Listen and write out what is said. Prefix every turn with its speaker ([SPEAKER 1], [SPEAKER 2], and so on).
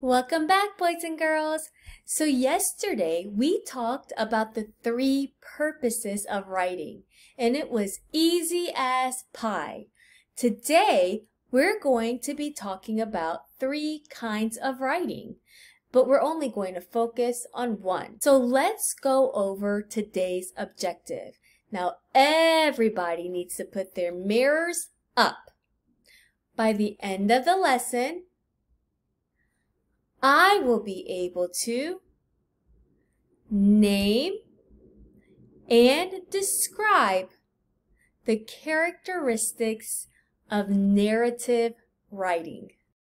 [SPEAKER 1] Welcome back, boys and girls. So yesterday we talked about the three purposes of writing, and it was easy as pie. Today, we're going to be talking about three kinds of writing, but we're only going to focus on one. So let's go over today's objective. Now, everybody needs to put their mirrors up. By the end of the lesson, I will be able to name and describe the characteristics of narrative writing.